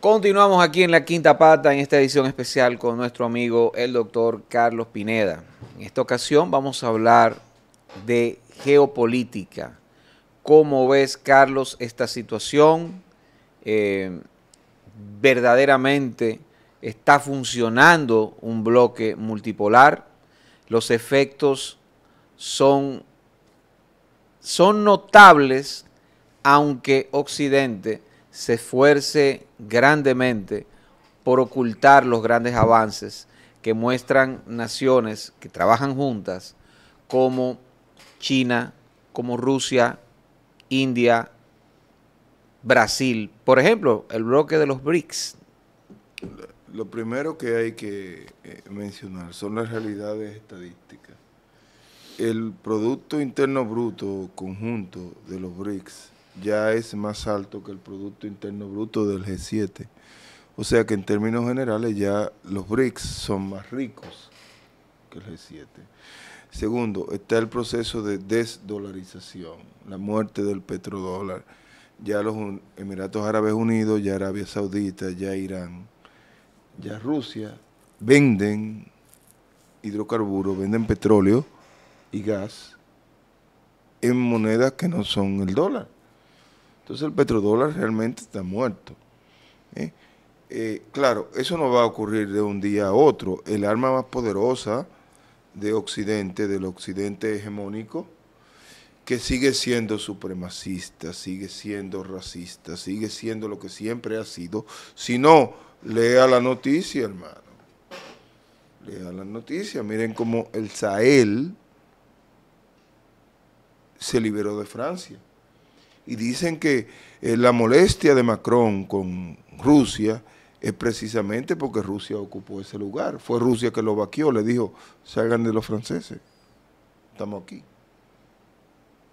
Continuamos aquí en la quinta pata en esta edición especial con nuestro amigo el doctor Carlos Pineda. En esta ocasión vamos a hablar de geopolítica. ¿Cómo ves, Carlos, esta situación? Eh, ¿Verdaderamente está funcionando un bloque multipolar? ¿Los efectos son, son notables, aunque Occidente se esfuerce grandemente por ocultar los grandes avances que muestran naciones que trabajan juntas como China, como Rusia, India, Brasil. Por ejemplo, el bloque de los BRICS. Lo primero que hay que eh, mencionar son las realidades estadísticas. El Producto Interno Bruto conjunto de los BRICS ya es más alto que el Producto Interno Bruto del G7. O sea que en términos generales ya los BRICS son más ricos que el G7. Segundo, está el proceso de desdolarización, la muerte del petrodólar. Ya los Emiratos Árabes Unidos, ya Arabia Saudita, ya Irán, ya Rusia venden hidrocarburos, venden petróleo y gas en monedas que no son el dólar. Entonces el petrodólar realmente está muerto. ¿eh? Eh, claro, eso no va a ocurrir de un día a otro. El arma más poderosa de Occidente, del Occidente hegemónico, que sigue siendo supremacista, sigue siendo racista, sigue siendo lo que siempre ha sido. Si no, lea la noticia, hermano. Lea la noticia. Miren cómo el Sahel se liberó de Francia y dicen que eh, la molestia de Macron con Rusia es precisamente porque Rusia ocupó ese lugar. Fue Rusia que lo vaqueó, le dijo, salgan de los franceses, estamos aquí.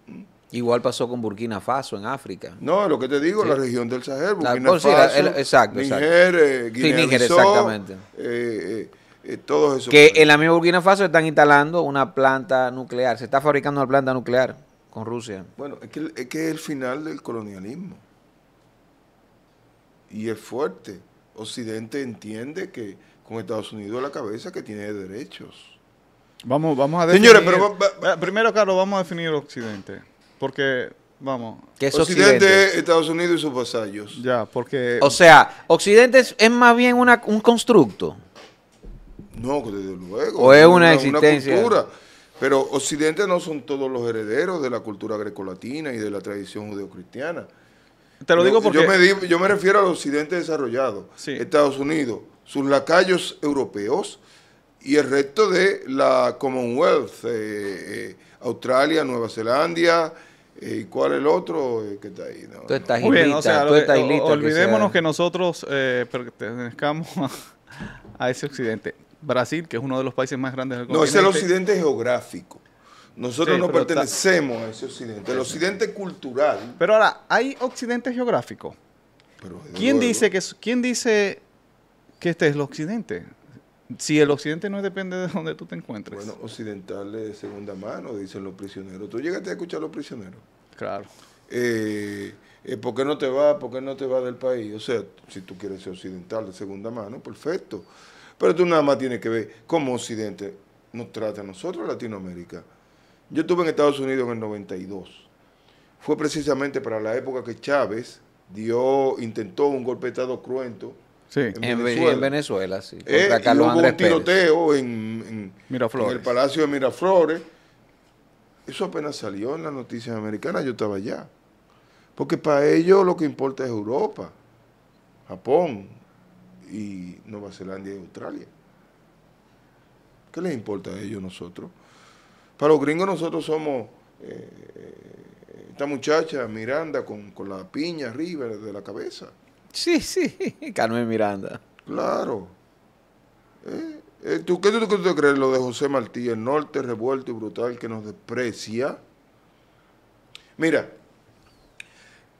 ¿Mm? Igual pasó con Burkina Faso en África. No, lo que te digo, la región del Sahel, Burkina pues Faso, exacto, Níger, exactamente. Que en la misma Burkina Faso están instalando una planta nuclear, se está fabricando una planta nuclear. Rusia. Bueno, es que, es que el final del colonialismo. Y es fuerte. Occidente entiende que con Estados Unidos a la cabeza que tiene derechos. Vamos, vamos a definir. Señores, pero primero, Carlos, vamos a definir Occidente. Porque, vamos. que es Occidente, Estados Unidos y sus vasallos. Ya, porque. O sea, Occidente es, más bien una, un constructo. No, desde luego. O es una, existencia. Pero Occidente no son todos los herederos de la cultura grecolatina y de la tradición judeocristiana. Te lo digo porque... Yo me, refiero al occidente desarrollado, desarrollados, Estados Unidos, sus lacayos europeos y el resto de la Commonwealth, eh, eh, Australia, Nueva Zelanda, eh, ¿Y cuál es el otro que está ahí? No, tú estás olvidémonos que, nosotros eh, pertenezcamos a, ese occidente. Brasil, que es uno de los países más grandes del continente. No, es el occidente geográfico. Nosotros no pertenecemos a ese occidente, el occidente cultural. Pero ahora, ¿hay occidente geográfico? ¿Quién, dice que, ¿Quién dice que este es el occidente? Si el occidente no depende de donde tú te encuentres. Bueno, occidental de segunda mano, dicen los prisioneros. Tú llegaste a escuchar a los prisioneros. Claro. Eh, eh, ¿Por qué no te vas? ¿Por qué no te vas del país? O sea, si tú quieres ser occidental de segunda mano, perfecto. Pero tú nada más tienes que ver cómo Occidente nos trata a nosotros, Latinoamérica. Yo estuve en Estados Unidos en el 92. Fue precisamente para la época que Chávez dio, intentó un golpe de Estado cruento. Sí. En, Venezuela. sí. Eh, y hubo un tiroteo en, en, el Palacio de Miraflores. Eso apenas salió en las noticias americanas, yo estaba allá. Porque para ellos lo que importa es Europa, Japón, y Nueva Zelanda y Australia. ¿Qué les importa a ellos nosotros? Para los gringos nosotros somos eh, eh, esta muchacha Miranda con, la piña arriba de la cabeza. Sí, sí, Carmen Miranda. Claro. ¿Eh? eh tú, qué tú, crees lo de José Martí, el norte revuelto y brutal que nos desprecia? Mira,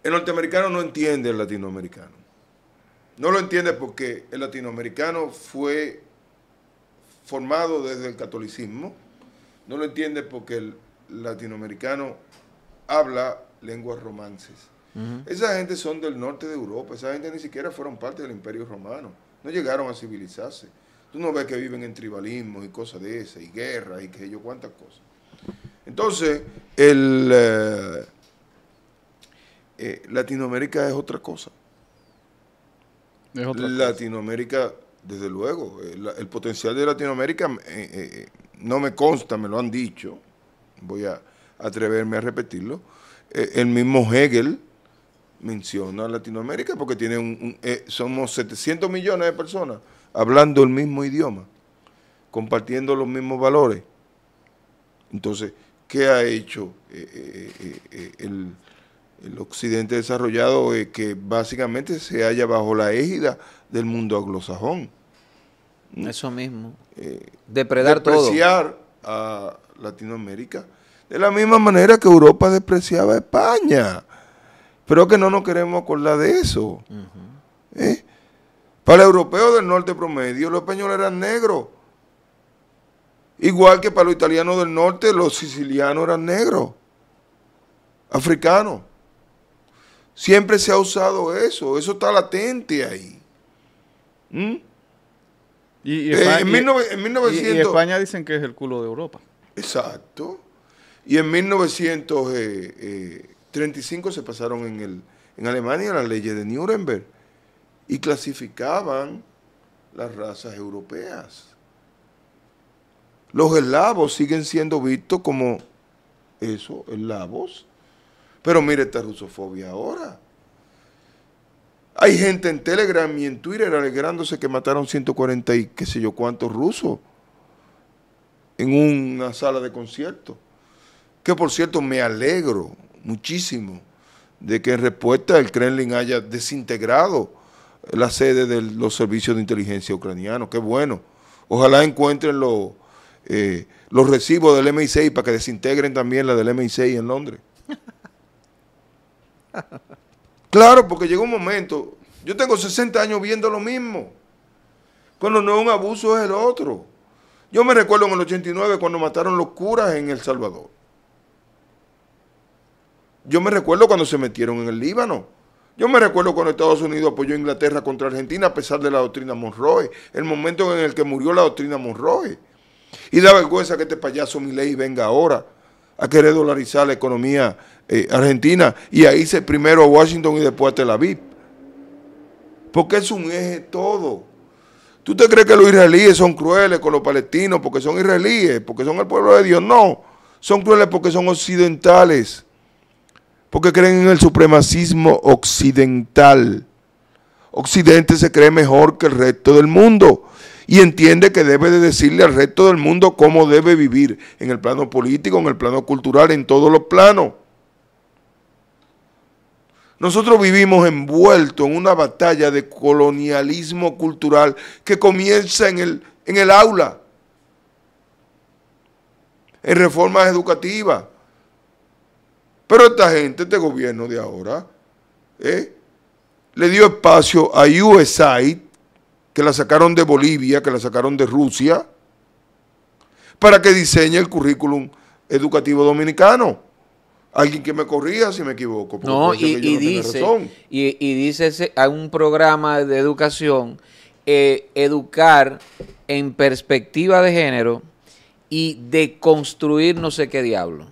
el norteamericano no entiende al latinoamericano. No lo entiende porque el latinoamericano fue formado desde el catolicismo, no lo entiende porque el latinoamericano habla lenguas romances. Esa gente son del norte de Europa, esa gente ni siquiera fueron parte del imperio romano, no llegaron a civilizarse. Tú no ves que viven en tribalismo y cosas de esas, y guerras y que yo cuántas cosas. Entonces, el eh, eh, Latinoamérica es otra cosa. Latinoamérica, desde luego, eh, el, potencial de Latinoamérica eh, eh, no me consta, me lo han dicho, voy a atreverme a repetirlo. el mismo Hegel menciona Latinoamérica porque tiene somos 700 millones de personas hablando el mismo idioma, compartiendo los mismos valores. Entonces, ¿qué ha hecho el el occidente desarrollado es eh, que básicamente se halla bajo la égida del mundo anglosajón. ¿Mm? Eso mismo. Eh, Depredar depreciar a Latinoamérica. De la misma manera que Europa despreciaba a España. Pero que no nos queremos acordar de eso. ¿Eh? Para el europeo del norte promedio, los españoles eran negros. Igual que para los italianos del norte, los sicilianos eran negros. Africanos. Siempre se ha usado eso, eso está latente ahí. ¿Mm? Y, eh, España, en, España dicen que es el culo de Europa. Exacto. Y en 1935 eh, eh, se pasaron en, en Alemania las leyes de Nuremberg y clasificaban las razas europeas. Los eslavos siguen siendo vistos como eso, eslavos, pero mire esta rusofobia ahora. Hay gente en Telegram y en Twitter alegrándose que mataron 140 y qué sé yo cuántos rusos en una sala de concierto. Que por cierto me alegro muchísimo de que en respuesta el Kremlin haya desintegrado la sede de los servicios de inteligencia ucranianos. Qué bueno. Ojalá encuentren los eh, los recibos del MI6 para que desintegren también la del MI6 en Londres. claro, porque llega un momento, yo tengo 60 años viendo lo mismo. Cuando no es un abuso es el otro. Yo me recuerdo en el 89 cuando mataron los curas en El Salvador. Yo me recuerdo cuando se metieron en el Líbano. Yo me recuerdo cuando Estados Unidos apoyó a Inglaterra contra Argentina a pesar de la doctrina Monroe, el momento en el que murió la doctrina Monroe. Y la vergüenza que este payaso ley, venga ahora a querer dolarizar la economía eh, argentina y ahí se primero a Washington y después a Tel Aviv. Porque es un eje todo. ¿Tú te crees que los israelíes son crueles con los palestinos porque son israelíes, porque son el pueblo de Dios? No, son crueles porque son occidentales, porque creen en el supremacismo occidental. Occidente se cree mejor que el resto del mundo y entiende que debe de decirle al resto del mundo cómo debe vivir en el plano político, en el plano cultural, en todos los planos. Nosotros vivimos envueltos en una batalla de colonialismo cultural que comienza en el, en el aula, en reformas educativas. Pero esta gente, este gobierno de ahora, ¿eh? le dio espacio a USAID, que la sacaron de Bolivia, que la sacaron de Rusia, para que diseñe el currículum educativo dominicano. Alguien que me corría si me equivoco. No, y, dice, y, dice, a un programa de educación, eh, educar en perspectiva de género y deconstruir no sé qué diablo.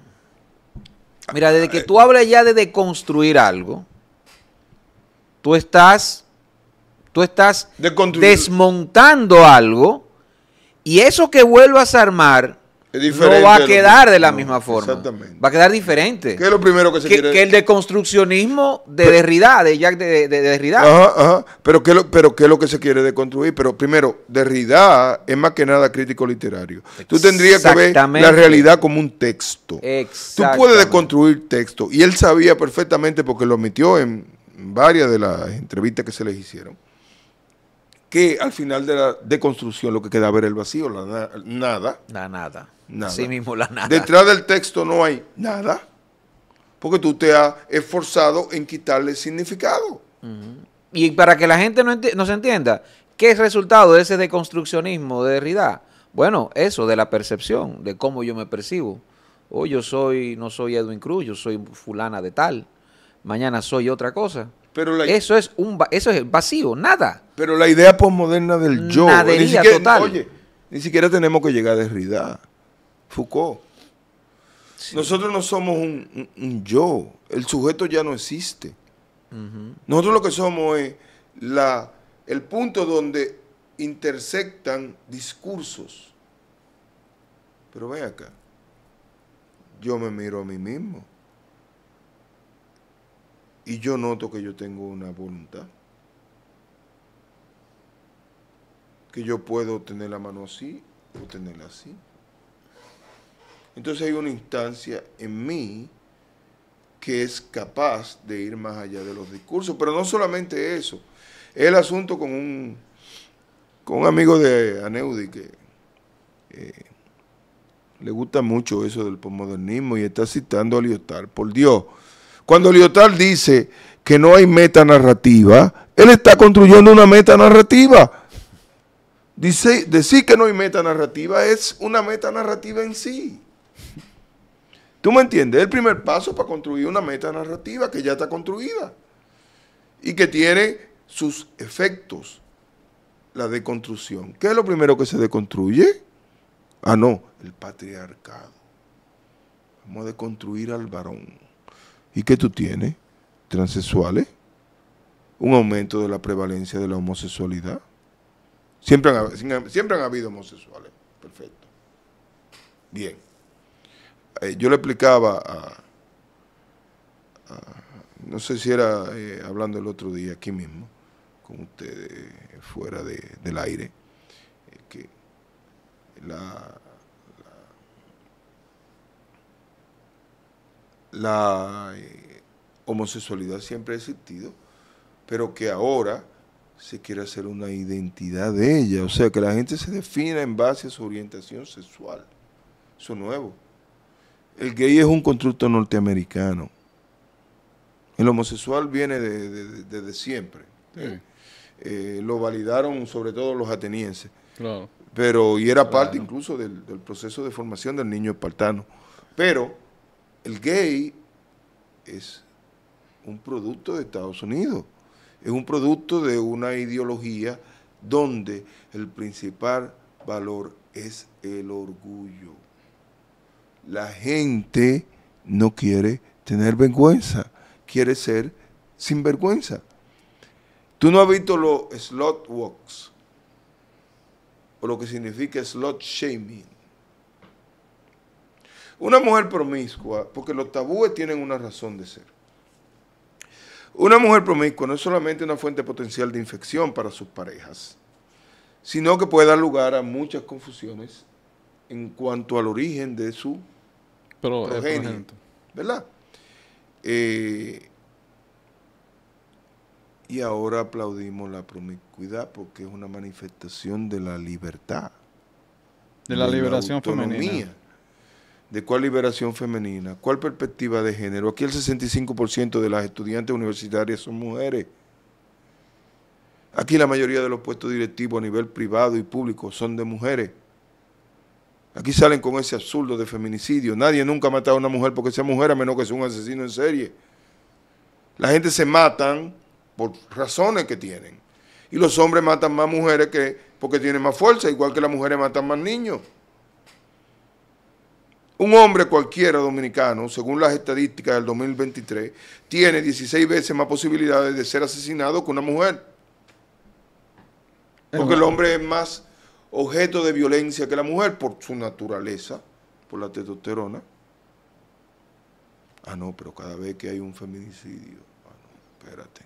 Mira, desde que tú hablas ya de deconstruir algo, tú estás, tú estás desmontando algo y eso que vuelvas a armar no va a quedar de la misma forma. Va a quedar diferente. ¿Qué es lo primero que se quiere? Que el deconstruccionismo de Derrida, de Jack de, Derrida. Ajá, ajá. Pero ¿qué, lo, pero ¿qué es lo que se quiere deconstruir? Pero primero, Derrida es más que nada crítico literario. Tú tendrías que ver la realidad como un texto. Tú puedes deconstruir texto. Y él sabía perfectamente, porque lo admitió en, varias de las entrevistas que se les hicieron, que al final de la deconstrucción lo que quedaba es el vacío, la nada. La nada. nada. mismo, la nada. Detrás del texto no hay nada, porque tú te has esforzado en quitarle significado. Y para que la gente no, no se entienda, ¿qué es resultado de ese deconstruccionismo de Derrida? Bueno, eso, de la percepción, de cómo yo me percibo. o oh, yo soy, no soy Edwin Cruz, yo soy fulana de tal mañana soy otra cosa. eso es un eso es vacío, nada. Pero la idea posmoderna del yo, ni siquiera, total. ni siquiera tenemos que llegar a Derrida, Foucault. Nosotros no somos un, yo, el sujeto ya no existe. Nosotros lo que somos es la, el punto donde intersectan discursos. Pero ve acá, yo me miro a mí mismo y yo noto que yo tengo una voluntad, que yo puedo tener la mano así o tenerla así. Entonces hay una instancia en mí que es capaz de ir más allá de los discursos, pero no solamente eso. El asunto con un, con un amigo de Aneudi que eh, le gusta mucho eso del posmodernismo y está citando a Liotard, Por Dios, cuando Lyotard dice que no hay meta narrativa, él está construyendo una meta narrativa. Dice, decir que no hay meta narrativa es una meta narrativa en sí. ¿Tú me entiendes? Es el primer paso para construir una meta narrativa que ya está construida y que tiene sus efectos, la deconstrucción. ¿Qué es lo primero que se deconstruye? Ah, no, el patriarcado. Vamos a deconstruir al varón. ¿Y qué tú tienes? ¿Transexuales? ¿Un aumento de la prevalencia de la homosexualidad? Siempre han, siempre han habido homosexuales. Perfecto. Bien. Eh, yo le explicaba a, no sé si era eh, hablando el otro día aquí mismo, con ustedes fuera del aire, eh, que la, la eh, homosexualidad siempre ha existido, pero que ahora se quiere hacer una identidad de ella, o sea, que la gente se defina en base a su orientación sexual. Eso es nuevo. El gay es un constructo norteamericano. El homosexual viene desde siempre. Eh, lo validaron sobre todo los atenienses. Pero, y era parte incluso del, del, proceso de formación del niño espartano. Pero el gay es un producto de Estados Unidos, es un producto de una ideología donde el principal valor es el orgullo. La gente no quiere tener vergüenza, quiere ser sin vergüenza. Tú no has visto los slot walks o lo que significa slot shaming. Una mujer promiscua, porque los tabúes tienen una razón de ser. Una mujer promiscua no es solamente una fuente potencial de infección para sus parejas, sino que puede dar lugar a muchas confusiones en cuanto al origen de su Pero, eh, ¿verdad? Eh, y ahora aplaudimos la promiscuidad porque es una manifestación de la libertad. De la liberación la femenina de cuál liberación femenina, cuál perspectiva de género. Aquí el 65% de las estudiantes universitarias son mujeres. Aquí la mayoría de los puestos directivos a nivel privado y público son de mujeres. Aquí salen con ese absurdo de feminicidio. Nadie nunca ha matado a una mujer porque sea mujer, a menos que sea un asesino en serie. La gente se matan por razones que tienen. Y los hombres matan más mujeres que porque tienen más fuerza, igual que las mujeres matan más niños. Un hombre cualquiera dominicano, según las estadísticas del 2023, tiene 16 veces más posibilidades de ser asesinado que una mujer. Porque el hombre es más objeto de violencia que la mujer por su naturaleza, por la testosterona. Ah, no, pero cada vez que hay un feminicidio, ah, espérate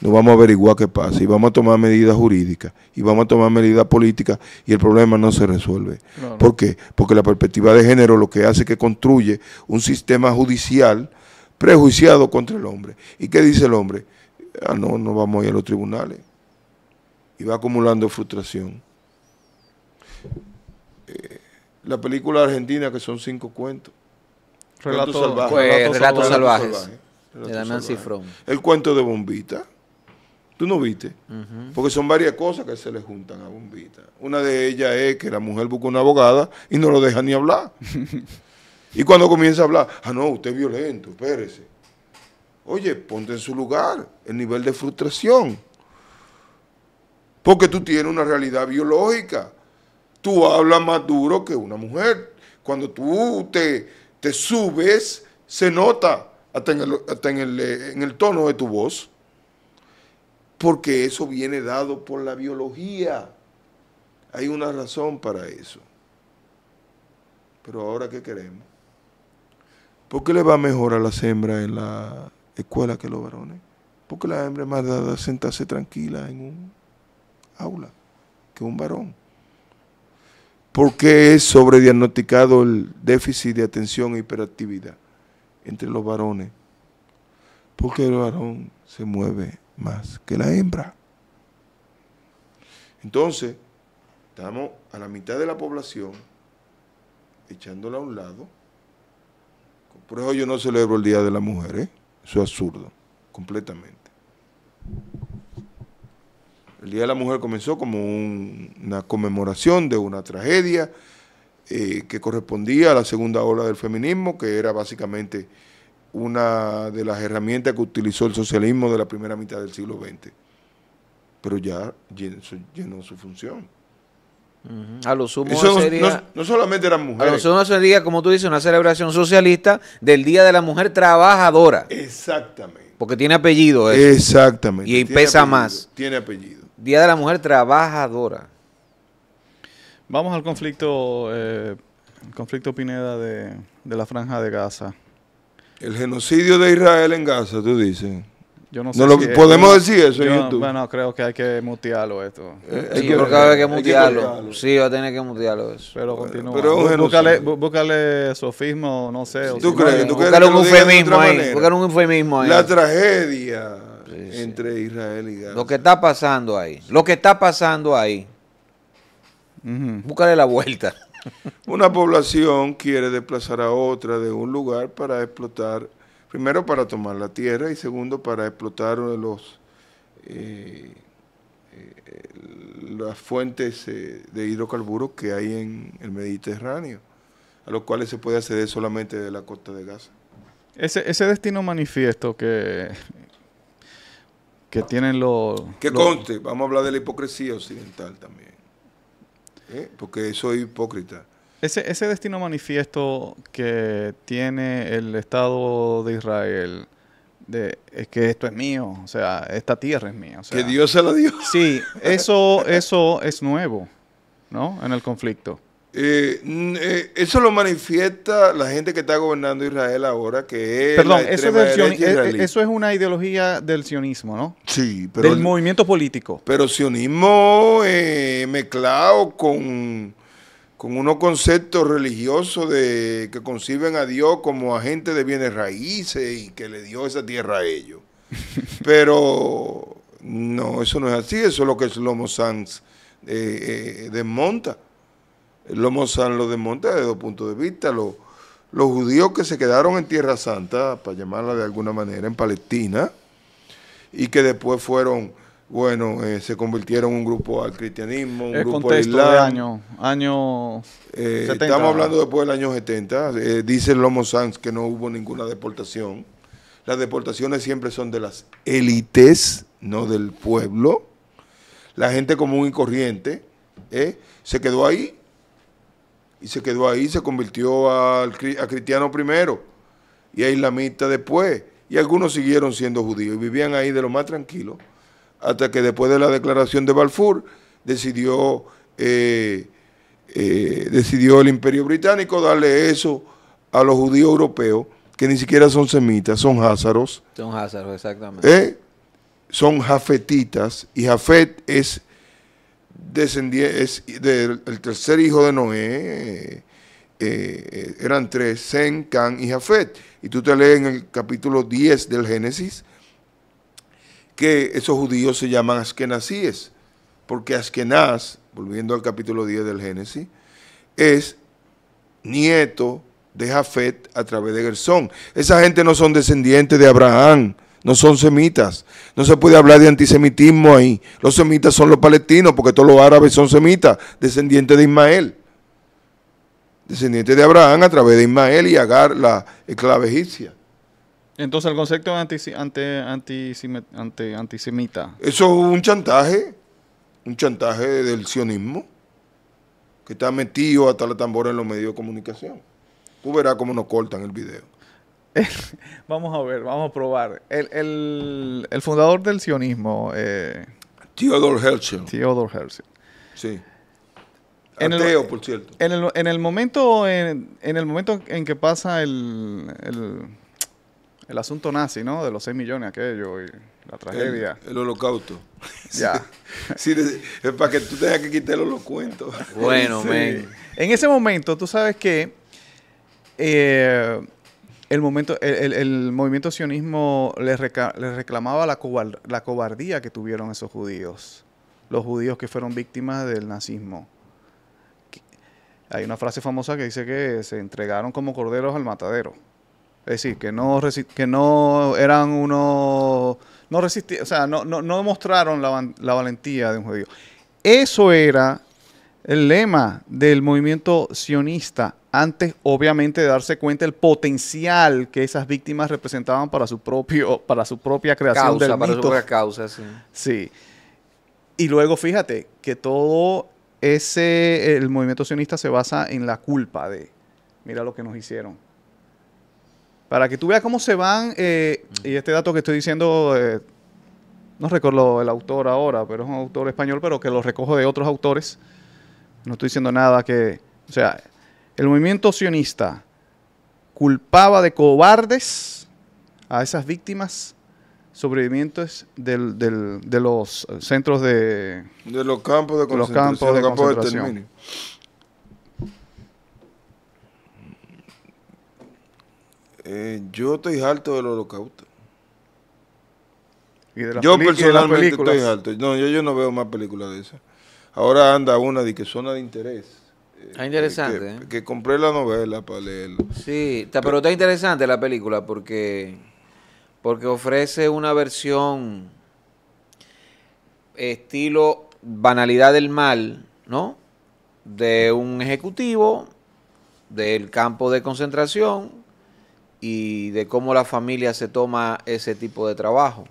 nos vamos a averiguar qué pasa y vamos a tomar medidas jurídicas y vamos a tomar medidas políticas y el problema no se resuelve. ¿Por qué? Porque la perspectiva de género lo que hace es que construye un sistema judicial prejuiciado contra el hombre. ¿Y qué dice el hombre? Ah, no, no vamos a ir a los tribunales. Y va acumulando frustración. Eh, la película argentina, que son cinco cuentos. Pues, relatos, salvajes. salvajes. El cuento de Bombita. ¿Tú no viste? Porque son varias cosas que se le juntan a Bombita. Una de ellas es que la mujer busca una abogada y no lo deja ni hablar. y cuando comienza a hablar, ah, no, usted es violento, espérese. Oye, ponte en su lugar el nivel de frustración. Porque tú tienes una realidad biológica. Tú hablas más duro que una mujer. Cuando tú te, te subes, se nota hasta en el eh, tono de tu voz porque eso viene dado por la biología. Hay una razón para eso. Pero ahora, ¿qué queremos? ¿Por qué le va mejor a las hembras en la escuela que los varones? Porque la hembra es más dada sentarse tranquila en un aula que un varón. ¿Por qué es sobrediagnosticado el déficit de atención e hiperactividad entre los varones? Porque el varón se mueve más que la hembra. Entonces, estamos a la mitad de la población echándola a un lado. Por eso yo no celebro el Día de la Mujer, ¿eh? eso es absurdo, completamente. El Día de la Mujer comenzó como una conmemoración de una tragedia eh, que correspondía a la segunda ola del feminismo, que era básicamente una de las herramientas que utilizó el socialismo de la primera mitad del siglo XX. Pero ya llenó su función. A lo sumo no, sería, no, solamente eran mujeres. A lo sumo sería, como tú dices, una celebración socialista del Día de la Mujer Trabajadora. Exactamente. Porque tiene apellido eso. Exactamente. Y pesa más. Tiene apellido. Día de la Mujer Trabajadora. Vamos al conflicto, eh, conflicto Pineda de la Franja de Gaza. El genocidio de Israel en Gaza, tú dices. Yo no sé. lo, ¿Podemos decir eso en YouTube? Bueno, creo que hay que mutearlo esto. Eh, que, creo que hay que mutearlo. Sí, va a tener que mutearlo eso. Pero continúa. búscale, sofismo, no sé. ¿Tú, crees, Búscale un eufemismo ahí. Búscale un eufemismo ahí. La tragedia entre Israel y Gaza. Lo que está pasando ahí. Lo que está pasando ahí. Uh Búscale la vuelta. Una población quiere desplazar a otra de un lugar para explotar, primero para tomar la tierra y segundo para explotar los, eh, eh, las fuentes eh, de hidrocarburos que hay en el Mediterráneo, a los cuales se puede acceder solamente de la costa de Gaza. Ese, ese destino manifiesto que, que tienen los... Que conste, vamos a hablar de la hipocresía occidental también. ¿eh? porque soy hipócrita. Ese, ese destino manifiesto que tiene el Estado de Israel, de, es que esto es mío, o sea, esta tierra es mía. que Dios se la dio. Sí, eso, eso es nuevo, ¿no? En el conflicto. Eh, eh, eso lo manifiesta la gente que está gobernando Israel ahora, que es. Perdón, eso, es e- e- eso es, una ideología del sionismo, ¿no? Sí, pero. Del movimiento político. Pero sionismo eh, mezclado con, con unos conceptos religiosos de que conciben a Dios como agente de bienes raíces y que le dio esa tierra a ellos. pero no, eso no es así, eso es lo que Slomo Sanz eh, desmonta. Lomo lo lo desmonta desde dos puntos de vista. Los, los judíos que se quedaron en Tierra Santa, para llamarla de alguna manera, en Palestina, y que después fueron, bueno, eh, se convirtieron en un grupo al cristianismo, un grupo año, año eh, estamos hablando después del año 70. Eh, dice Lomo Sanz que no hubo ninguna deportación. Las deportaciones siempre son de las élites, no del pueblo. La gente común y corriente se quedó ahí y se quedó ahí, se convirtió a cristiano primero y a islamita después. Y algunos siguieron siendo judíos y vivían ahí de lo más tranquilo, hasta que después de la declaración de Balfour decidió, eh, eh, decidió el imperio británico darle eso a los judíos europeos, que ni siquiera son semitas, son házaros. Son házaros, exactamente. ¿Eh? Son jafetitas y jafet es descendiente, es del tercer hijo de Noé, eh, eh, eran tres, Zen, Can y Jafet. Y tú te lees en el capítulo 10 del Génesis que esos judíos se llaman askenazíes, porque Askenaz, volviendo al capítulo 10 del Génesis, es nieto de Jafet a través de Gersón. Esa gente no son descendientes de Abraham, no son semitas. No se puede hablar de antisemitismo ahí. Los semitas son los palestinos, porque todos los árabes son semitas, descendientes de Ismael. Descendientes de Abraham a través de Ismael y Agar, la esclava egipcia. Entonces el concepto de antisemita. Eso es un chantaje, un chantaje del sionismo, que está metido hasta la tambora en los medios de comunicación. Tú verás cómo nos cortan el video. vamos a ver, vamos a probar. El, fundador del sionismo. Eh, Theodore Herzl. Theodor Herzl. Sí. En el, por cierto. En el, momento, en, el momento en que pasa el, el, asunto nazi, ¿no? De los 6 millones, aquello, y la tragedia. El, holocausto. ya. es para que tú tengas que quitar los cuentos. Bueno, En ese momento, tú sabes que... Eh, el, momento, el, el, movimiento sionismo le, reclamaba la, la cobardía que tuvieron esos judíos, los judíos que fueron víctimas del nazismo. Hay una frase famosa que dice que se entregaron como corderos al matadero. Es decir, que no, que no eran unos... No resistían, o sea, no, no, no mostraron la, la valentía de un judío. Eso era el lema del movimiento sionista antes obviamente de darse cuenta el potencial que esas víctimas representaban para su propio para su propia creación causa, del para mito. su sí. sí y luego fíjate que todo ese el movimiento sionista se basa en la culpa de mira lo que nos hicieron para que tú veas cómo se van eh, y este dato que estoy diciendo eh, no recuerdo el autor ahora pero es un autor español pero que lo recojo de otros autores no estoy diciendo nada que... O sea, el movimiento sionista culpaba de cobardes a esas víctimas sobrevivientes de los centros de... De los campos de, de Los campos de, campos eh, yo estoy alto del holocausto. yo personalmente estoy alto. No, yo, yo no veo más películas de esas. Ahora anda una de que zona de interés. Ah, eh, interesante. ¿eh? Que, compré la novela para leerla. Sí, pero, está interesante la película porque, porque ofrece una versión estilo banalidad del mal, ¿no? De un ejecutivo del campo de concentración y de cómo la familia se toma ese tipo de trabajo.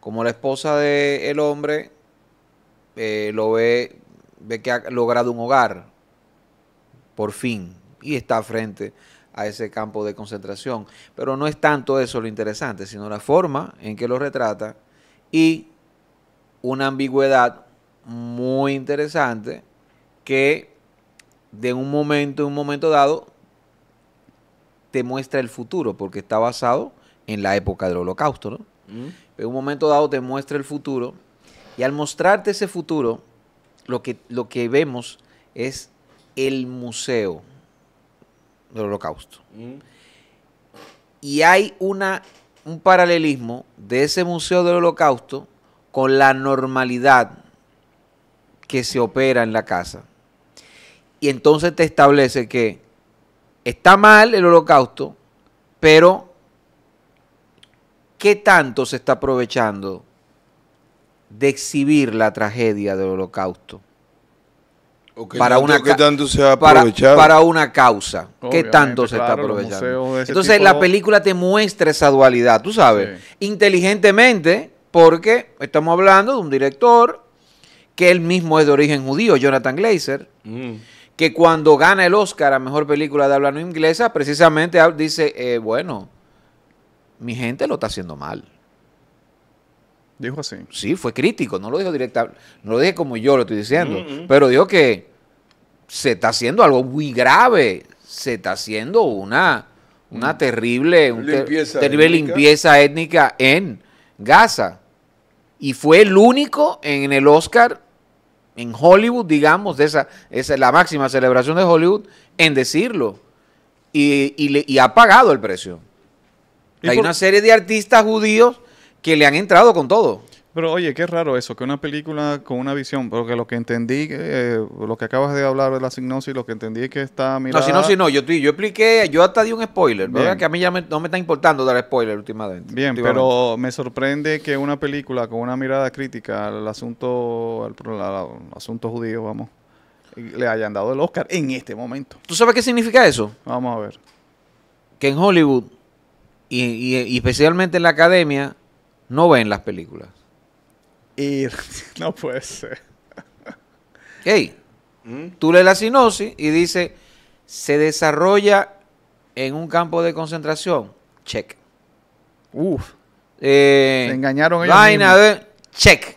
Como la esposa del hombre eh, lo ve, ve que ha logrado un hogar, por fin, y está frente a ese campo de concentración. Pero no es tanto eso lo interesante, sino la forma en que lo retrata y una ambigüedad muy interesante que de un momento en un momento dado te muestra el futuro, porque está basado en la época del holocausto, ¿no? Mm. En un momento dado te muestra el futuro y al mostrarte ese futuro, lo que, lo que vemos es el museo del holocausto. Mm. Y hay una, un paralelismo de ese museo del holocausto con la normalidad que se opera en la casa. Y entonces te establece que está mal el holocausto, pero ¿qué tanto se está aprovechando de exhibir la tragedia del holocausto. para, una, tanto se para, para, una causa. ¿Qué tanto se está aprovechando? Entonces la película te muestra esa dualidad, tú sabes, inteligentemente, porque estamos hablando de un director que él mismo es de origen judío, Jonathan Glazer, mm. que cuando gana el Oscar a Mejor Película de Habla No Inglesa, precisamente ah, dice, eh, bueno, mi gente lo está haciendo mal. Dijo así. Sí, fue crítico, no lo dijo directamente, no lo dije como yo lo estoy diciendo, mm, mm. pero dijo que se está haciendo algo muy grave, se está haciendo una, una mm. terrible, limpieza terrible étnica. limpieza étnica en Gaza. Y fue el único en el Oscar, en Hollywood, digamos, de esa, esa es la máxima celebración de Hollywood, en decirlo. Y, y, le, y ha pagado el precio. Hay una serie de artistas judíos que le han entrado con todo. Pero oye, qué raro eso, que una película con una visión, porque lo que entendí, eh, lo que acabas de hablar de la sinopsis, lo que entendí es que está mirando. No, si no, si yo, yo expliqué, yo hasta di un spoiler, Que a mí ya no me está importando dar spoiler últimamente. Bien, pero me sorprende que una película con una mirada crítica al asunto, al, asunto judío, vamos, le hayan dado el Oscar en este momento. ¿Tú sabes qué significa eso? Vamos a ver. Que en Hollywood, y especialmente en la academia, no ven las películas. Y no puede ser. Hey, ¿Mm? tú lees la sinopsis y dice, se desarrolla en un campo de concentración. Check. Uf. Eh, se engañaron ellos Vaina de... Check.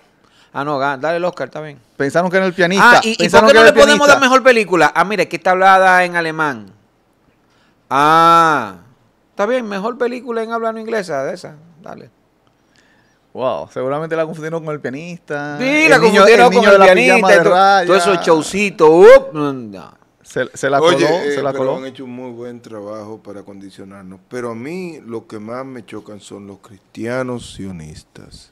Ah, no, dale el Oscar también. Pensaron que era el pianista. Ah, ¿y, por qué no le podemos dar mejor película? Ah, mire que está hablada en alemán. Ah, está bien, mejor película en hablando inglesa de esa. Dale. Wow, seguramente la confundieron con el pianista. Sí, la confundieron con el, pianista. todo, eso chousito se, la coló, eh, se la coló. han hecho un muy buen trabajo para condicionarnos. Pero a mí lo que más me chocan son los cristianos sionistas.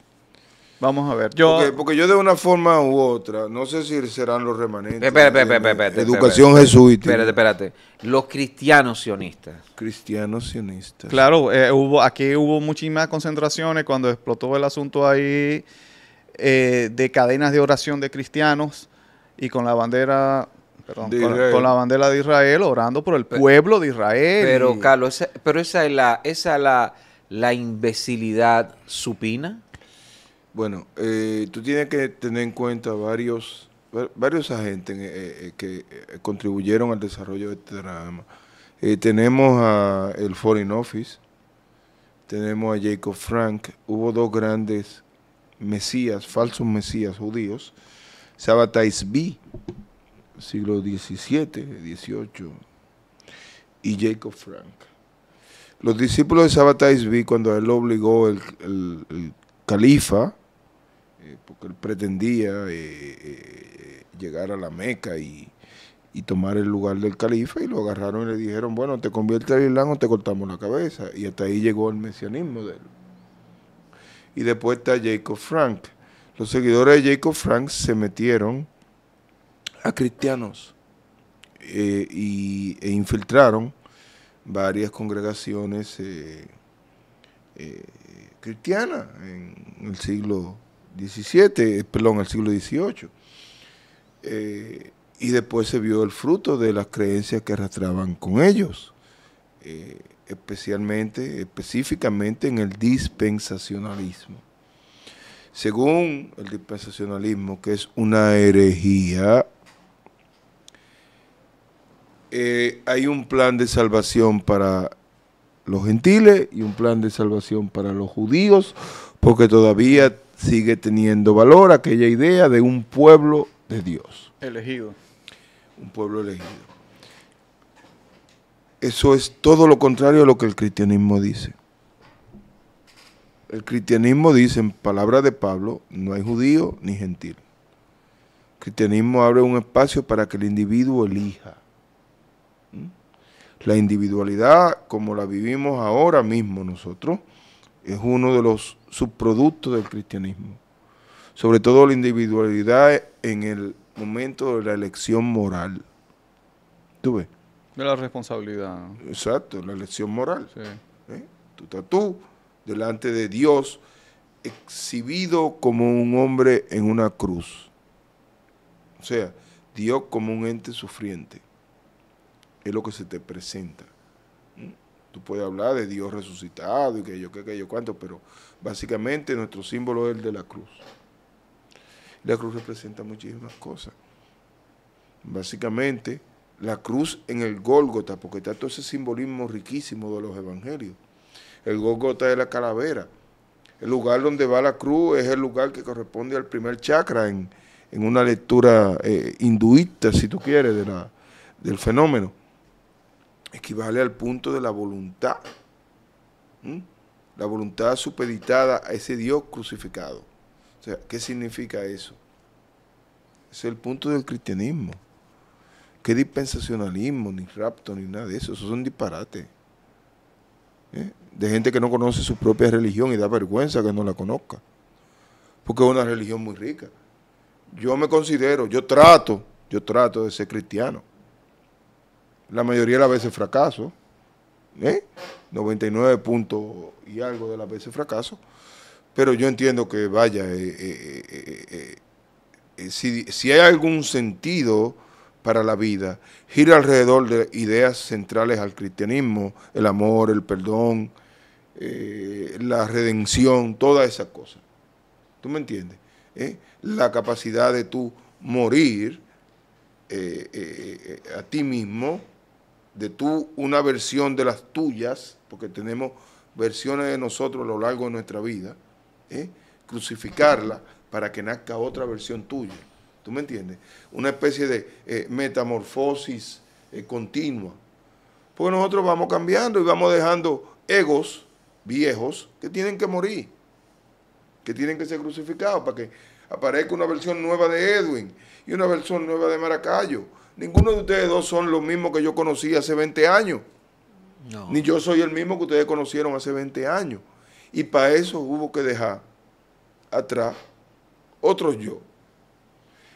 Vamos a ver. porque, yo de una forma u otra, no sé si serán los remanentes. Espérate, espérate, espérate, educación jesuita. Espérate, espérate. Los cristianos sionistas. Cristianos sionistas. Claro, eh, hubo, aquí hubo muchísimas concentraciones cuando explotó el asunto ahí eh, de cadenas de oración de cristianos y con la bandera con, la bandera de Israel, orando por el pueblo de Israel. Pero, Carlos, esa, pero esa es la, esa la, la imbecilidad supina. Bueno, eh, tú tienes que tener en cuenta varios, varios agentes eh, eh, que contribuyeron al desarrollo de este drama. tenemos a el Foreign Office, tenemos a Jacob Frank, hubo dos grandes mesías, falsos mesías judíos, Sabbatai B, siglo XVII, XVIII, y Jacob Frank. Los discípulos de Sabbatai B, cuando él obligó el califa, eh, porque él pretendía eh, eh, llegar a la Meca y, tomar el lugar del califa, y lo agarraron y le dijeron, bueno, te convierte al Islam o te cortamos la cabeza. Y hasta ahí llegó el mesianismo de él. Y después está Jacob Frank. Los seguidores de Jacob Frank se metieron a cristianos e infiltraron varias congregaciones cristiana en el siglo XVII, eh, perdón, el siglo XVIII. Eh, y después se vio el fruto de las creencias que arrastraban con ellos, eh, especialmente, específicamente en el dispensacionalismo. Según el dispensacionalismo, que es una herejía, hay un plan de salvación para los gentiles y un plan de salvación para los judíos, porque todavía sigue teniendo valor aquella idea de un pueblo de Dios. Elegido. Un pueblo elegido. Eso es todo lo contrario a lo que el cristianismo dice. El cristianismo dice, en palabras de Pablo, no hay judío ni gentil. El cristianismo abre un espacio para que el individuo elija. La individualidad, como la vivimos ahora mismo nosotros, es uno de los subproductos del cristianismo. Sobre todo la individualidad en el momento de la elección moral. ¿Tú ves? De la responsabilidad. Exacto, la elección moral. Sí. ¿Eh? Tú estás tú, delante de Dios, exhibido como un hombre en una cruz. O sea, Dios como un ente sufriente es lo que se te presenta. Tú puedes hablar de Dios resucitado y que yo qué, que yo cuánto, pero básicamente nuestro símbolo es el de la cruz. La cruz representa muchísimas cosas. Básicamente, la cruz en el Gólgota, porque está todo ese simbolismo riquísimo de los evangelios. El Gólgota es la calavera. El lugar donde va la cruz es el lugar que corresponde al primer chakra en, una lectura eh, hinduista, si tú quieres, de la, del fenómeno equivale al punto de la voluntad. La voluntad supeditada a ese Dios crucificado. O sea, ¿qué significa eso? Es el punto del cristianismo. ¿Qué dispensacionalismo, ni rapto, ni nada de eso? Eso son disparates. ¿eh? De gente que no conoce su propia religión y da vergüenza que no la conozca. Porque es una religión muy rica. Yo me considero, yo trato, yo trato de ser cristiano la mayoría de las veces fracaso, ¿eh? 99 puntos y algo de las veces fracaso, pero yo entiendo que vaya, eh, eh, eh, si, si, hay algún sentido para la vida, gira alrededor de ideas centrales al cristianismo, el amor, el perdón, la redención, todas esas cosas. ¿Tú me entiendes? La capacidad de tú morir a ti mismo de tú una versión de las tuyas, porque tenemos versiones de nosotros a lo largo de nuestra vida, ¿eh? crucificarla para que nazca otra versión tuya. ¿Tú me entiendes? Una especie de eh, metamorfosis eh, continua. Porque nosotros vamos cambiando y vamos dejando egos viejos que tienen que morir, que tienen que ser crucificados para que aparezca una versión nueva de Edwin y una versión nueva de Maracayo ninguno de ustedes dos son los mismos que yo conocí hace 20 años. Ni yo soy el mismo que ustedes conocieron hace 20 años. Y para eso hubo que dejar atrás otros yo.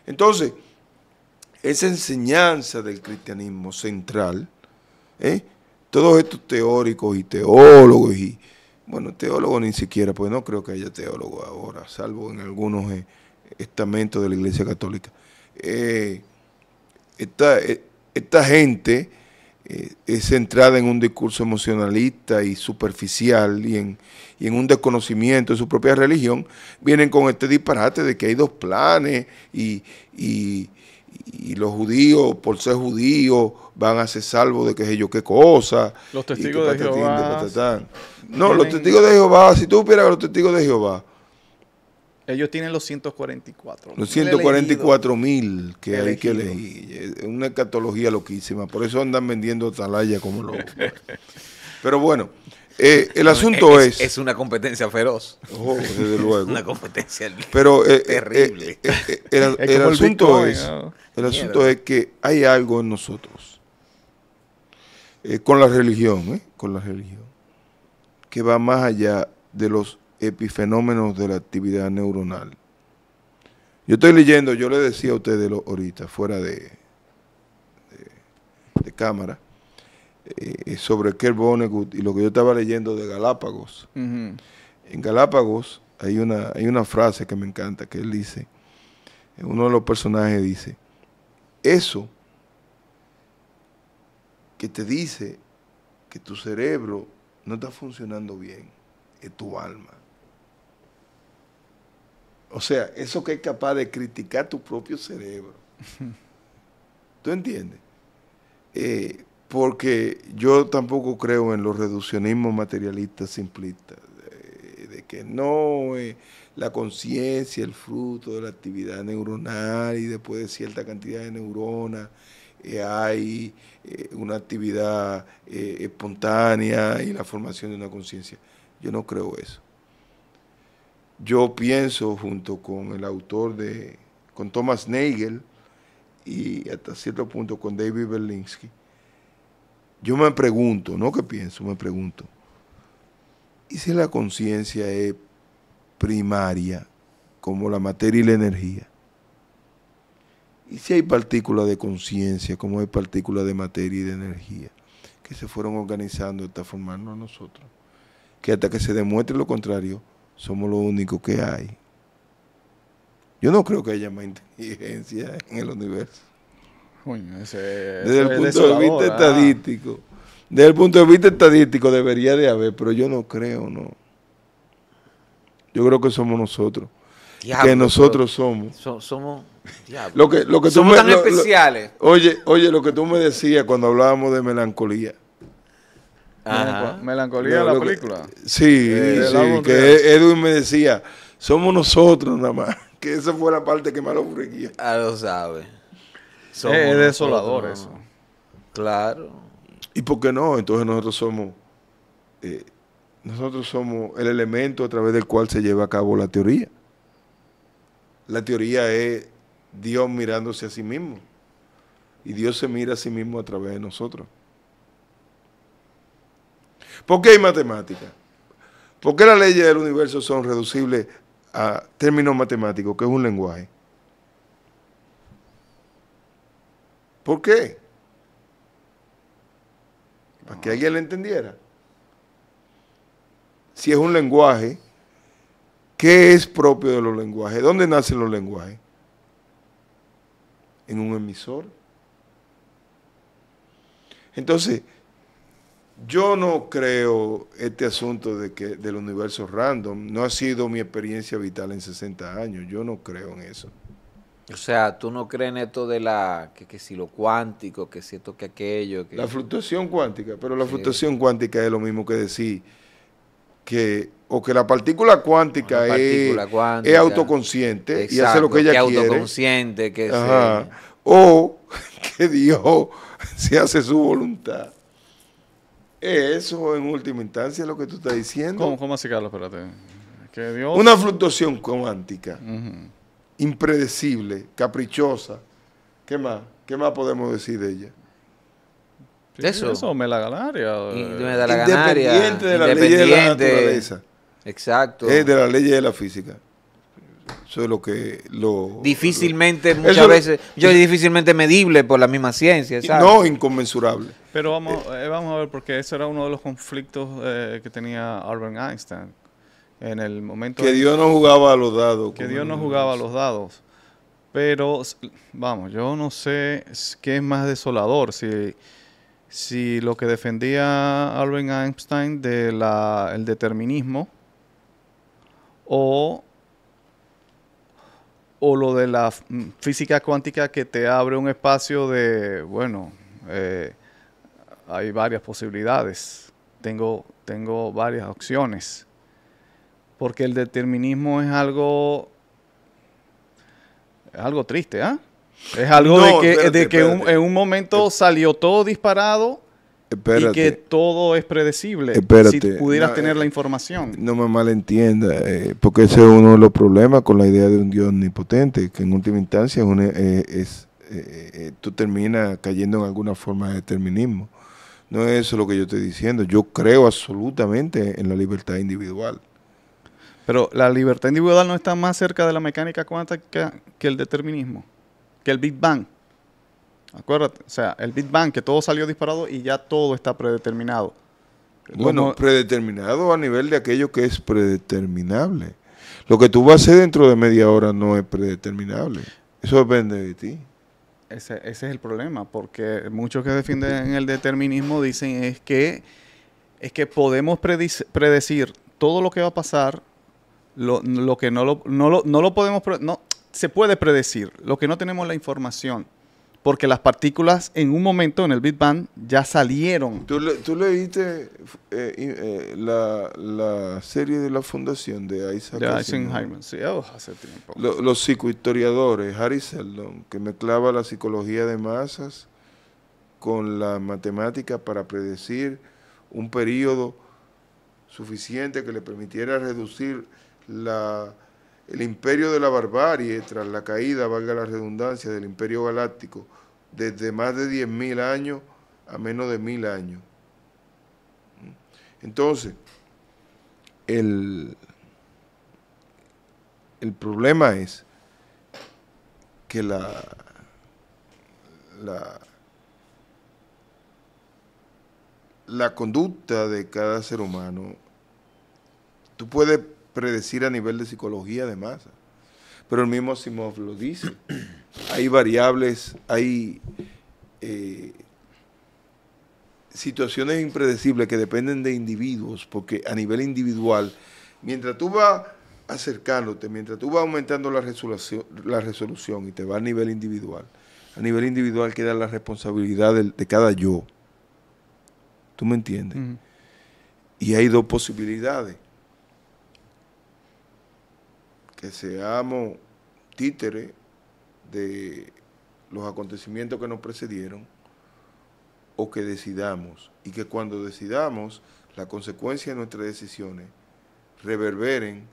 Entonces, esa enseñanza del cristianismo central, ¿eh? todos estos teóricos y teólogos y, bueno, teólogos ni siquiera, pues no creo que haya teólogo ahora, salvo en algunos eh, estamentos de la Iglesia Católica. Eh, esta, e, esta gente eh, es centrada en un discurso emocionalista y superficial y en, y en un desconocimiento de su propia religión, vienen con este disparate de que hay dos planes y, y, los judíos, por ser judíos, van a ser salvos de que sé yo qué cosa. Los testigos de Jehová. No, los testigos de Jehová, si tú supieras los testigos de Jehová ellos tienen los 144 Los 144 mil que hay que elegir. Es una catología loquísima. Por eso andan vendiendo talaya como loco. Pero bueno, eh, el asunto es, es, una competencia feroz. Oh, desde luego. una competencia Pero, eh, eh, terrible. el, asunto, es, el asunto es que hay algo en nosotros, con la religión, con la religión, que va más allá de los epifenómenos de la actividad neuronal. Yo estoy leyendo, yo le decía a ustedes ahorita, fuera de, de, cámara, eh, sobre Kerr Vonnegut y lo que yo estaba leyendo de Galápagos. En Galápagos hay una, hay una frase que me encanta, que él dice, uno de los personajes dice, eso que te dice que tu cerebro no está funcionando bien, es tu alma. O sea, eso que es capaz de criticar tu propio cerebro. ¿Tú entiendes? Eh, porque yo tampoco creo en los reduccionismos materialistas simplistas, de, que no es eh, la conciencia, el fruto de la actividad neuronal y después de cierta cantidad de neuronas eh, hay una actividad espontánea y la formación de una conciencia. Yo no creo eso. Yo pienso, junto con el autor de, con Thomas Nagel y hasta cierto punto con David Berlinsky, yo me pregunto, no que pienso, me pregunto, ¿y si la conciencia es primaria como la materia y la energía? ¿Y si hay partículas de conciencia como hay partículas de materia y de energía que se fueron organizando hasta formarnos a nosotros? Que hasta que se demuestre lo contrario, somos lo único que hay. Yo no creo que haya más inteligencia en el universo. desde el punto de vista estadístico. Desde el punto de vista estadístico debería de haber, pero yo no creo, no. Yo creo que somos nosotros. que nosotros somos. somos Lo que, lo que tan especiales. oye, oye, lo que tú me decías cuando hablábamos de melancolía. Melancolía de la película. Sí, eh, que Edwin me decía, somos nosotros nada más. Que esa fue la parte que más lo freguía Ah, lo sabe. Somos es desolador eso. Claro. ¿Y por qué no? Entonces nosotros somos... Eh, nosotros somos el elemento a través del cual se lleva a cabo la teoría. La teoría es Dios mirándose a sí mismo. Y Dios se mira a sí mismo a través de nosotros. ¿Por qué hay matemática? ¿Por qué las leyes del universo son reducibles a términos matemáticos, que es un lenguaje? ¿Por qué? Para que alguien le entendiera. Si es un lenguaje, ¿qué es propio de los lenguajes? ¿Dónde nacen los lenguajes? En un emisor. Entonces, yo no creo este asunto de que, del universo random. No ha sido mi experiencia vital en 60 años. Yo no creo en eso. O sea, tú no crees en esto de la que, si lo cuántico, que si esto que aquello. La fluctuación cuántica, pero la fluctuación cuántica es lo mismo que decir que o que la partícula cuántica, es, autoconsciente y hace lo que ella que quiere. autoconsciente, que o que Dios se hace su voluntad. Eso en última instancia es lo que tú estás diciendo. ¿Cómo, cómo Carlos? Espérate. Una fluctuación cuántica, impredecible, caprichosa. ¿Qué más? ¿Qué más podemos decir de ella? ¿De eso? me la galaria eh. Independiente de la ley de la naturaleza. Exacto. Es de la ley de la física lo que lo difícilmente muchas veces, yo soy difícilmente medible por la misma ciencia, No inconmensurable. Pero vamos, eh, vamos a ver porque ese era uno de los conflictos eh, que tenía Albert Einstein en el momento que Dios no jugaba a los dados. Que Dios no jugaba a los dados. Pero vamos, yo no sé qué es más desolador si si lo que defendía Albert Einstein de determinismo o o lo de la mm, física cuántica que te abre un espacio de, bueno, eh, hay varias posibilidades, tengo, tengo varias opciones, porque el determinismo es algo, algo triste, ¿ah? Es algo de que, en un momento eh, salió todo disparado y que todo es predecible si pudieras tener la eh, información. No me malentienda, eh, porque ese es uno de los problemas con la idea de un Dios omnipotente, que en última instancia es, eh, tú terminas cayendo en alguna forma de determinismo. No es eso lo que yo estoy diciendo. Yo creo absolutamente en la libertad individual. Pero la libertad individual no está más cerca de la mecánica cuántica que el determinismo, que el Big Bang. Acuérdate, o sea, el Big Bang, que todo salió disparado y ya todo está predeterminado. Bueno, predeterminado a nivel de aquello que es predeterminable. Lo que tú vas a hacer dentro de media hora no es predeterminable. Eso depende de ti. Ese, es el problema, porque muchos que defienden el determinismo dicen es que, es que podemos predecir todo lo que va a pasar, lo, que no lo, no lo, no lo podemos, no, se puede predecir, lo que no tenemos la información porque las partículas en un momento en el Big Bang ya salieron. ¿Tú, leíste eh, eh, la, serie de la fundación de Isaac de oh, hace tiempo. los psicohistoriadores, Harry Seldon, que mezclaba la psicología de masas con la matemática para predecir un periodo suficiente que le permitiera reducir la el imperio de la barbarie, tras la caída, valga la redundancia, del imperio galáctico, desde más de 10.000 años a menos de 1.000 años. Entonces, el, el problema es que la, la, la conducta de cada ser humano, tú puedes predecir a nivel de psicología de masa. Pero el mismo Simov lo dice. Hay variables, hay eh, situaciones impredecibles que dependen de individuos, porque a nivel individual, mientras tú vas acercándote, mientras tú vas aumentando la resolución, la resolución y te va a nivel individual, a nivel individual queda la responsabilidad de, cada yo. ¿Tú me entiendes? Y hay dos posibilidades que seamos títeres de los acontecimientos que nos precedieron o que decidamos y que cuando decidamos la consecuencia de nuestras decisiones reverberen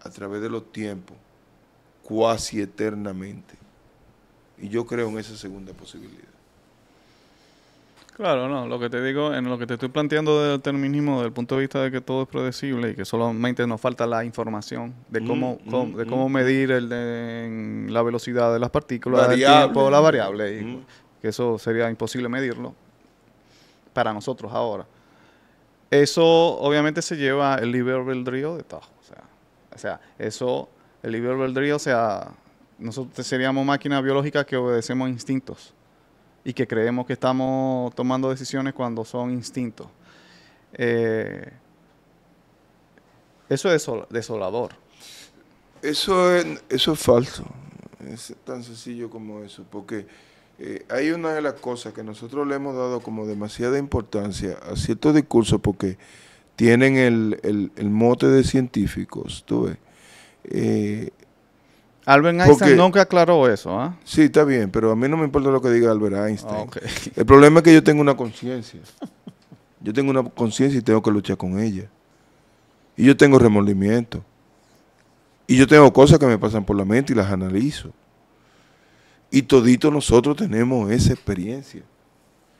a través de los tiempos cuasi eternamente. Y yo creo en esa segunda posibilidad. Claro, no, lo que te digo, en lo que te estoy planteando del determinismo, desde el punto de vista de que todo es predecible y que solamente nos falta la información de cómo, mm, mm, de mm, cómo medir la velocidad de las partículas, el la variable, y que eso sería imposible medirlo para nosotros ahora. Eso obviamente se lleva el libre albedrío de todo. O sea, eso, el libre albedrío, o sea, nosotros seríamos máquinas biológicas que obedecemos instintos y que creemos que estamos tomando decisiones cuando son instintos. Eh, eso es desolador. Eso es, eso es falso. Es tan sencillo como eso. Porque eh, hay una de las cosas que nosotros le hemos dado como demasiada importancia a ciertos discursos porque tienen el, mote de científicos, tú ves. Eh, Albert Einstein nunca aclaró eso, ¿ah? Sí, está bien, pero a mí no me importa lo que diga Albert Einstein. El problema es que yo tengo una conciencia. Yo tengo una conciencia y tengo que luchar con ella. Y yo tengo remordimiento. Y yo tengo cosas que me pasan por la mente y las analizo. Y todito nosotros tenemos esa experiencia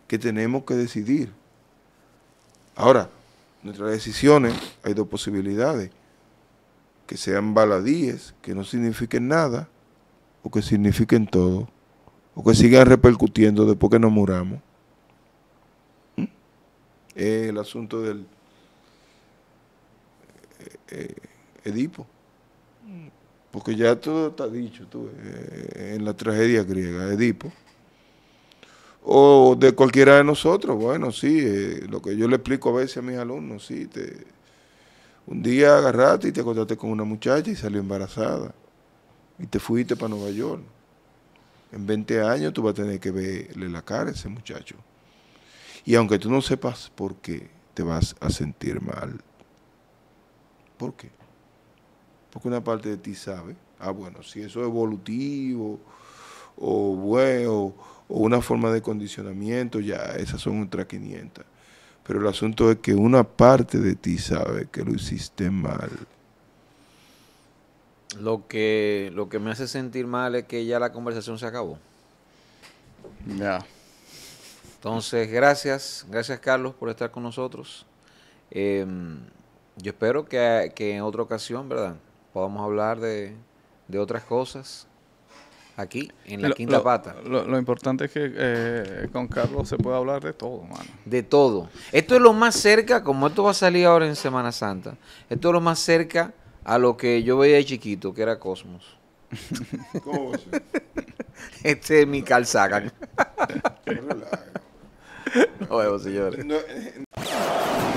que tenemos que decidir. Ahora, nuestras decisiones hay dos posibilidades que sean baladíes, que no signifiquen nada, o que signifiquen todo, o que sigan repercutiendo después que nos muramos. ¿Mm? Es el asunto del eh, eh, Edipo. Porque ya todo está dicho tú, eh, en la tragedia griega, Edipo. O de cualquiera de nosotros, bueno, sí, lo que yo le explico a veces a mis alumnos, sí, te, un día agarraste y te encontraste con una muchacha y salió embarazada. Y te fuiste para Nueva York. En 20 años tú vas a tener que verle la cara a ese muchacho. Y aunque tú no sepas por qué, te vas a sentir mal. ¿Por qué? Porque una parte de ti sabe, ah, bueno, si eso es evolutivo o, bueno, o, una forma de condicionamiento, ya esas son ultra 500 pero el asunto es que una parte de ti sabe que lo hiciste mal. Lo que, lo que me hace sentir mal es que ya la conversación se acabó. Ya. Entonces, gracias, gracias Carlos por estar con nosotros. Em, yo espero que, en otra ocasión, ¿verdad? Podamos hablar de, de otras cosas aquí en la quinta pata. Lo, importante es que eh, con Carlos se puede hablar de todo, mano. De todo. Esto es lo más cerca, como esto va a salir ahora en Semana Santa, esto es lo más cerca a lo que yo veía de chiquito, que era Cosmos. este es mi calzaca. señores. no. Eh,